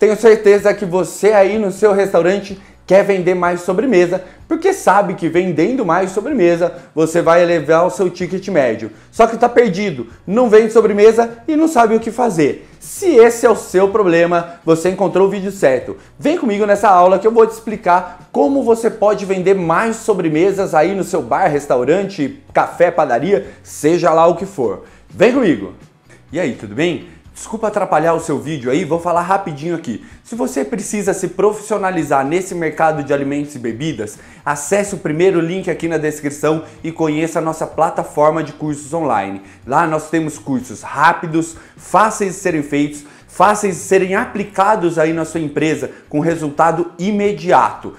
Tenho certeza que você aí no seu restaurante quer vender mais sobremesa, porque sabe que vendendo mais sobremesa você vai elevar o seu ticket médio. Só que está perdido, não vende sobremesa e não sabe o que fazer. Se esse é o seu problema, você encontrou o vídeo certo. Vem comigo nessa aula que eu vou te explicar como você pode vender mais sobremesas aí no seu bar, restaurante, café, padaria, seja lá o que for. Vem comigo! E aí, tudo bem? Desculpa atrapalhar o seu vídeo aí, vou falar rapidinho aqui. Se você precisa se profissionalizar nesse mercado de alimentos e bebidas, acesse o primeiro link aqui na descrição e conheça a nossa plataforma de cursos online. Lá nós temos cursos rápidos, fáceis de serem feitos, fáceis de serem aplicados aí na sua empresa com resultado imediato.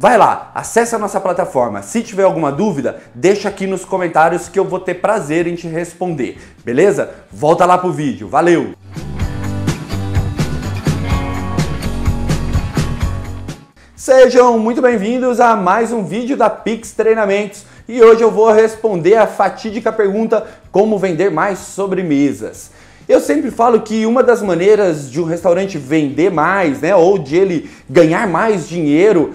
Vai lá, acessa a nossa plataforma. Se tiver alguma dúvida, deixa aqui nos comentários que eu vou ter prazer em te responder. Beleza? Volta lá pro vídeo. Valeu! Sejam muito bem-vindos a mais um vídeo da Pix Treinamentos e hoje eu vou responder a fatídica pergunta como vender mais sobremesas. Eu sempre falo que uma das maneiras de um restaurante vender mais, né, ou de ele ganhar mais dinheiro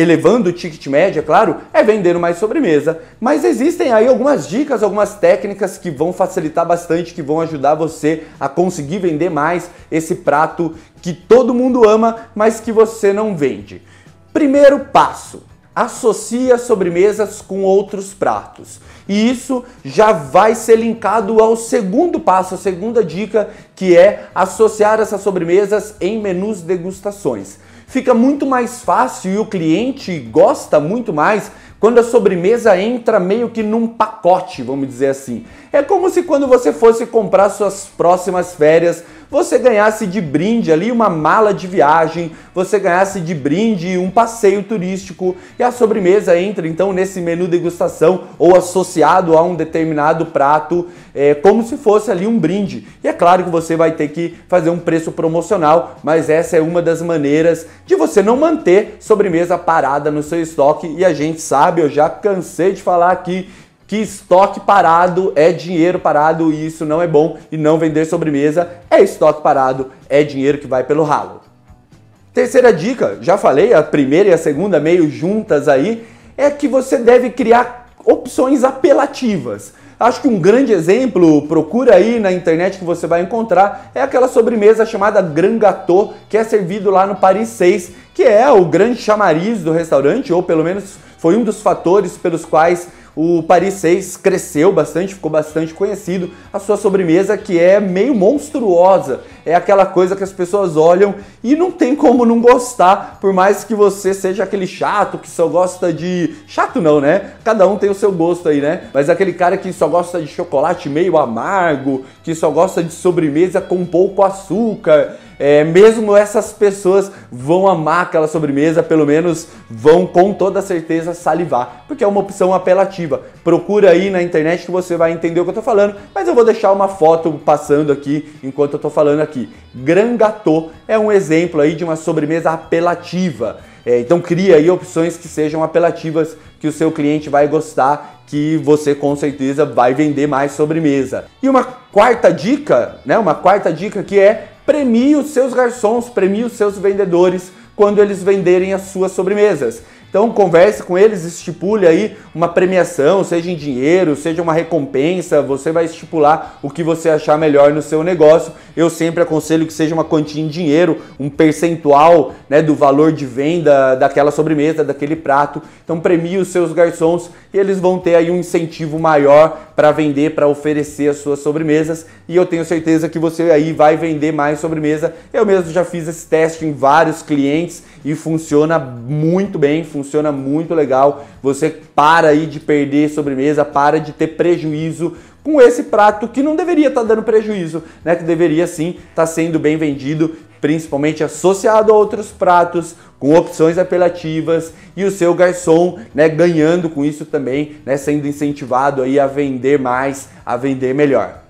elevando o ticket médio, é claro, é vendendo mais sobremesa. Mas existem aí algumas dicas, algumas técnicas que vão facilitar bastante, que vão ajudar você a conseguir vender mais esse prato que todo mundo ama, mas que você não vende. Primeiro passo: associa sobremesas com outros pratos. E isso já vai ser linkado ao segundo passo, a segunda dica, que é associar essas sobremesas em menus degustações fica muito mais fácil e o cliente gosta muito mais quando a sobremesa entra meio que num pacote, vamos dizer assim. É como se quando você fosse comprar suas próximas férias, você ganhasse de brinde ali uma mala de viagem, você ganhasse de brinde um passeio turístico e a sobremesa entra então nesse menu degustação ou associado a um determinado prato, é, como se fosse ali um brinde. E é claro que você vai ter que fazer um preço promocional, mas essa é uma das maneiras de você não manter sobremesa parada no seu estoque e a gente sabe sabe, eu já cansei de falar aqui que estoque parado é dinheiro parado e isso não é bom e não vender sobremesa é estoque parado, é dinheiro que vai pelo ralo. Terceira dica, já falei, a primeira e a segunda meio juntas aí, é que você deve criar opções apelativas. Acho que um grande exemplo, procura aí na internet que você vai encontrar, é aquela sobremesa chamada Grand Gâteau, que é servido lá no Paris 6, que é o grande chamariz do restaurante, ou pelo menos foi um dos fatores pelos quais o Paris 6 cresceu bastante, ficou bastante conhecido. A sua sobremesa que é meio monstruosa, é aquela coisa que as pessoas olham e não tem como não gostar, por mais que você seja aquele chato que só gosta de chato não, né? Cada um tem o seu gosto aí, né? Mas aquele cara que só gosta de chocolate meio amargo, que só gosta de sobremesa com pouco açúcar é, mesmo essas pessoas vão amar aquela sobremesa, pelo menos vão com toda certeza salivar, porque é uma opção apelativa. Procura aí na internet que você vai entender o que eu tô falando, mas eu vou deixar uma foto passando aqui enquanto eu tô falando aqui. Gran Gâteau é um exemplo aí de uma sobremesa apelativa. É, então cria aí opções que sejam apelativas, que o seu cliente vai gostar, que você com certeza vai vender mais sobremesa. E uma quarta dica, né? Uma quarta dica que é premie os seus garçons, premie os seus vendedores quando eles venderem as suas sobremesas. Então converse com eles, estipule aí uma premiação, seja em dinheiro, seja uma recompensa, você vai estipular o que você achar melhor no seu negócio. Eu sempre aconselho que seja uma quantia em dinheiro, um percentual né, do valor de venda daquela sobremesa, daquele prato. Então premie os seus garçons e eles vão ter aí um incentivo maior para vender, para oferecer as suas sobremesas. E eu tenho certeza que você aí vai vender mais sobremesa. Eu mesmo já fiz esse teste em vários clientes e funciona muito bem funciona muito legal. Você para aí de perder sobremesa, para de ter prejuízo com esse prato que não deveria estar tá dando prejuízo, né? Que deveria sim estar tá sendo bem vendido, principalmente associado a outros pratos, com opções apelativas e o seu garçom, né, ganhando com isso também, né, sendo incentivado aí a vender mais, a vender melhor.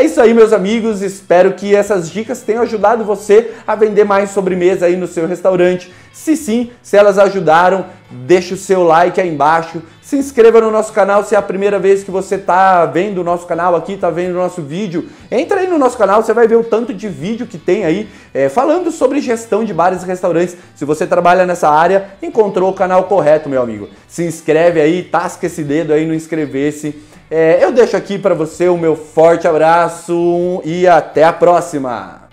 É isso aí, meus amigos. Espero que essas dicas tenham ajudado você a vender mais sobremesa aí no seu restaurante. Se sim, se elas ajudaram, deixe o seu like aí embaixo. Se inscreva no nosso canal se é a primeira vez que você está vendo o nosso canal aqui, está vendo o nosso vídeo. Entra aí no nosso canal, você vai ver o tanto de vídeo que tem aí é, falando sobre gestão de bares e restaurantes. Se você trabalha nessa área, encontrou o canal correto, meu amigo. Se inscreve aí, tasca esse dedo aí no inscrever-se é, eu deixo aqui para você o meu forte abraço e até a próxima!